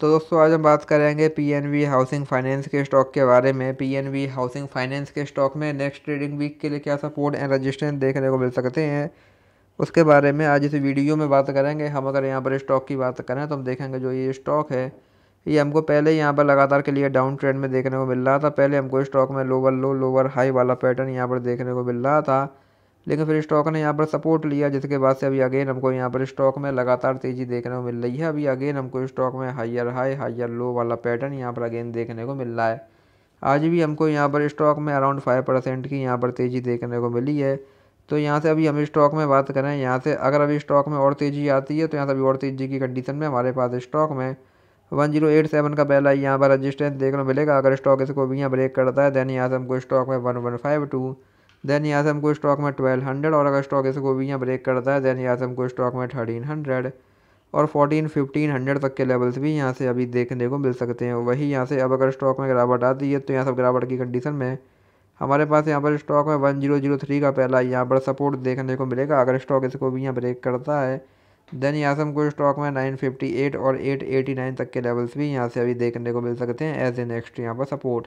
तो दोस्तों आज हम बात करेंगे पीएनबी हाउसिंग फाइनेंस के स्टॉक के बारे में पीएनबी हाउसिंग फाइनेंस के स्टॉक में नेक्स्ट ट्रेडिंग वीक के लिए क्या सपोर्ट एंड रजिस्ट्रेंस देखने को मिल सकते हैं उसके बारे में आज इस वीडियो में बात करेंगे हम अगर यहाँ पर स्टॉक की बात करें तो हम देखेंगे जो ये स्टॉक है ये हमको पहले यहाँ पर लगातार के लिए डाउन ट्रेंड में देखने को मिल रहा था पहले हमको स्टॉक में लोअर लो लोअर हाई वाला पैटर्न यहाँ पर देखने को मिल रहा था लेकिन फिर स्टॉक ने यहाँ पर सपोर्ट लिया जिसके बाद से अभी अगेन हमको यहाँ पर स्टॉक में लगातार तेजी देखने को मिल रही है अभी अगेन हमको स्टॉक में हाइयर हाई हाइयर लो वाला पैटर्न यहाँ पर अगेन देखने को मिल रहा है आज भी हमको यहाँ पर स्टॉक में अराउंड फाइव परसेंट की यहाँ पर तेज़ी देखने को मिली है तो यहाँ से अभी हम स्टॉक में बात करें यहाँ से अगर अभी स्टॉक में और तेज़ी आती है तो यहाँ से अभी और तेज़ी की कंडीशन में हमारे पास स्टॉक में वन जीरो एट सेवन का पहला यहाँ पर रजिस्टेंस देखने को मिलेगा अगर स्टॉक इसको भी यहाँ ब्रेक करता है देन यहाँ से हमको स्टॉक में one one five two then यहाँ से हमको स्टॉक में ट्वेल्व हंड्रेड और अगर स्टॉक इसको भी यहाँ ब्रेक करता है देन यहाँ से हमको स्टॉक में थर्टीन हंड्रेड और फोर्टीन फिफ्टीन हंड्रेड तक के लेवल्स भी यहाँ से अभी देखने को मिल सकते हैं वही यहाँ से अब अगर स्टॉक में गिरावट आती है तो यहाँ सब गिरावट की कंडीशन में हमारे पास यहाँ पर स्टॉक में वन जीरो जीरो थ्री का पहला यहाँ पर सपोर्ट देखने को मिलेगा अगर स्टॉक इसको भी यहाँ ब्रेक करता है देन यहाँ से हमको स्टॉक में नाइन फिफ्टी एट और एट एटी नाइन तक के लेवल्स भी यहाँ से अभी देखने को मिल सकते हैं एज ए नेक्स्ट यहाँ पर सपोर्ट